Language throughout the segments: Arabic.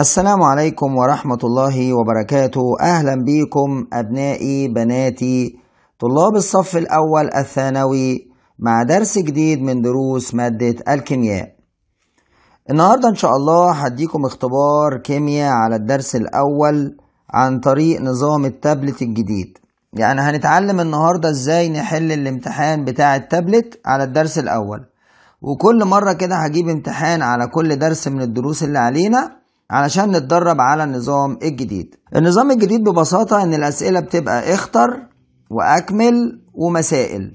السلام عليكم ورحمة الله وبركاته أهلا بكم أبنائي بناتي طلاب الصف الأول الثانوي مع درس جديد من دروس مادة الكيمياء النهاردة إن شاء الله هديكم اختبار كيمياء على الدرس الأول عن طريق نظام التابلت الجديد يعني هنتعلم النهاردة ازاي نحل الامتحان بتاع التابلت على الدرس الأول وكل مرة كده هجيب امتحان على كل درس من الدروس اللي علينا علشان نتدرب على النظام الجديد النظام الجديد ببساطة ان الاسئلة بتبقى اختر واكمل ومسائل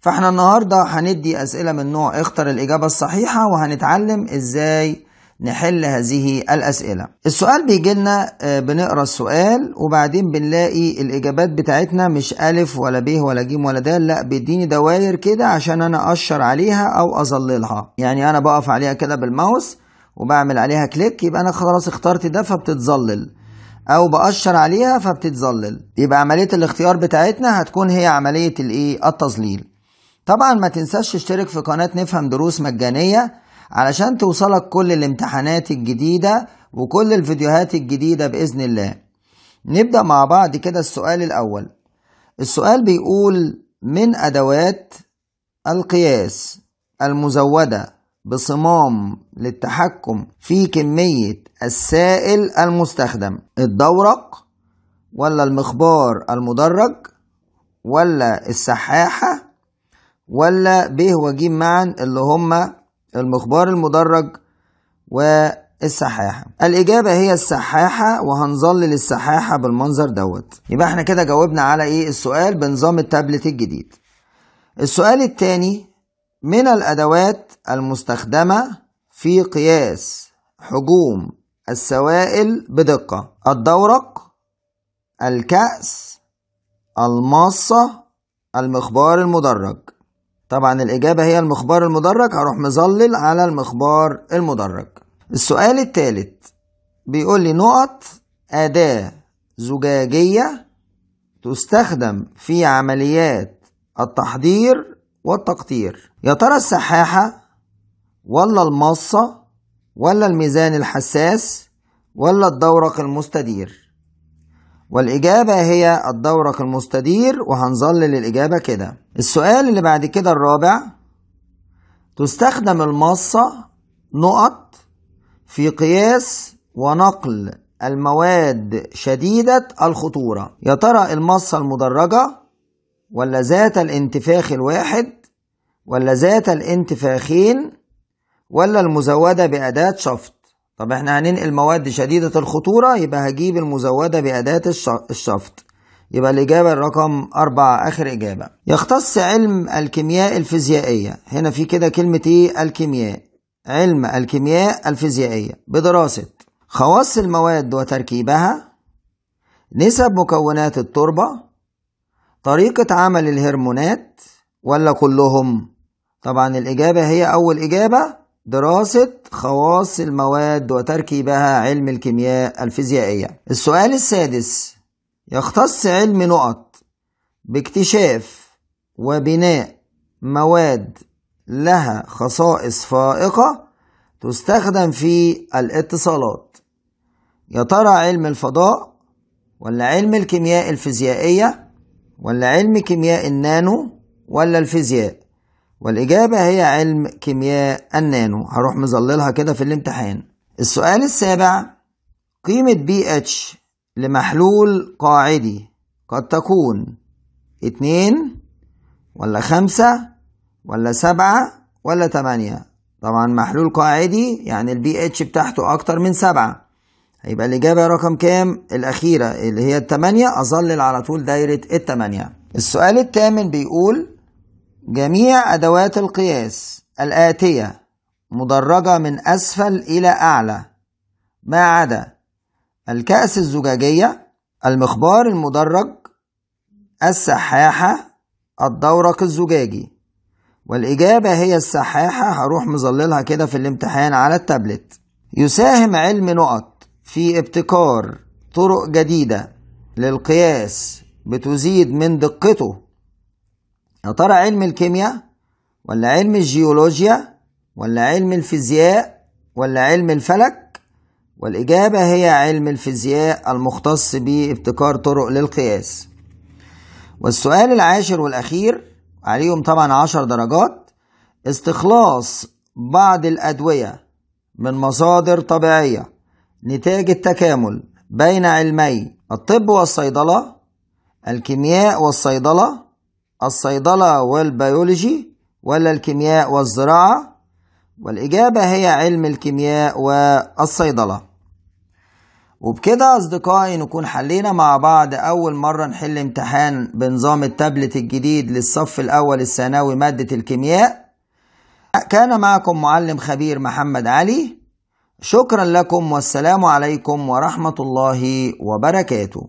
فاحنا النهاردة هندي اسئلة من نوع اختر الاجابة الصحيحة وهنتعلم ازاي نحل هذه الأسئلة السؤال بيجي لنا آه، بنقرأ السؤال وبعدين بنلاقي الإجابات بتاعتنا مش ألف ولا ب ولا ج ولا د لا بيديني دواير كده عشان أنا أشر عليها أو أظللها يعني أنا بقف عليها كده بالماوس وبعمل عليها كليك يبقى انا خلاص اخترت ده فبتتظلل او بأشر عليها فبتتظلل يبقى عملية الاختيار بتاعتنا هتكون هي عملية الايه التظليل طبعا ما تنساش تشترك في قناة نفهم دروس مجانية علشان توصلك كل الامتحانات الجديدة وكل الفيديوهات الجديدة بإذن الله نبدأ مع بعض كده السؤال الأول السؤال بيقول من أدوات القياس المزودة بصمام للتحكم في كمية السائل المستخدم الدورق ولا المخبار المدرج ولا السحاحة ولا ب وجيم معا اللي هما المخبار المدرج والسحاحة الإجابة هي السحاحة وهنظلل السحاحة بالمنظر دوت يبقى احنا كده جاوبنا على ايه السؤال بنظام التابلت الجديد السؤال الثاني من الأدوات المستخدمة في قياس حجوم السوائل بدقة الدورق الكأس الماصة المخبار المدرج طبعا الإجابة هي المخبار المدرج هروح مظلل على المخبار المدرج السؤال الثالث بيقول لي نقط أداة زجاجية تستخدم في عمليات التحضير والتقطير يا ترى السحاحة ولا المصة ولا الميزان الحساس ولا الدورق المستدير والإجابة هي الدورق المستدير وهنظلل الإجابة كده السؤال اللي بعد كده الرابع تستخدم المصة نقط في قياس ونقل المواد شديدة الخطورة يا ترى المصة المدرجة ولا ذات الانتفاخ الواحد ولا ذات الانتفاخين ولا المزودة بأداة شفط طب احنا هننقل مواد شديدة الخطورة يبقى هجيب المزودة بأداة الشفط يبقى الإجابة الرقم أربعة آخر إجابة يختص علم الكيمياء الفيزيائية هنا في كده كلمة إيه الكيمياء علم الكيمياء الفيزيائية بدراسة خواص المواد وتركيبها نسب مكونات التربة طريقة عمل الهرمونات ولا كلهم طبعا الإجابة هي أول إجابة دراسة خواص المواد وتركيبها علم الكيمياء الفيزيائية السؤال السادس يختص علم نقط باكتشاف وبناء مواد لها خصائص فائقة تستخدم في الاتصالات يا ترى علم الفضاء ولا علم الكيمياء الفيزيائية ولا علم كيمياء النانو ولا الفيزياء والإجابة هي علم كيمياء النانو هروح مظللها كده في الامتحان السؤال السابع قيمة بي اتش لمحلول قاعدي قد تكون اتنين ولا خمسة ولا سبعة ولا تمانية طبعا محلول قاعدي يعني البي اتش بتاعته أكتر من سبعة يبقى الإجابة رقم كام الأخيرة اللي هي التمانية أظلل على طول دايرة التمانية السؤال الثامن بيقول جميع أدوات القياس الآتية مدرجة من أسفل إلى أعلى ما عدا الكأس الزجاجية المخبار المدرج السحاحة الدورق الزجاجي والإجابة هي السحاحة هروح مظللها كده في الامتحان على التابلت يساهم علم نقط في ابتكار طرق جديدة للقياس بتزيد من دقته يا ترى علم الكيمياء ولا علم الجيولوجيا ولا علم الفيزياء ولا علم الفلك والإجابة هي علم الفيزياء المختص بابتكار طرق للقياس والسؤال العاشر والأخير عليهم طبعا عشر درجات استخلاص بعض الأدوية من مصادر طبيعية نتاج التكامل بين علمي الطب والصيدلة الكيمياء والصيدلة الصيدلة والبيولوجي ولا الكيمياء والزراعة والإجابة هي علم الكيمياء والصيدلة وبكده أصدقائي نكون حلينا مع بعض أول مرة نحل امتحان بنظام التابلت الجديد للصف الأول الثانوي مادة الكيمياء كان معكم معلم خبير محمد علي شكرا لكم والسلام عليكم ورحمه الله وبركاته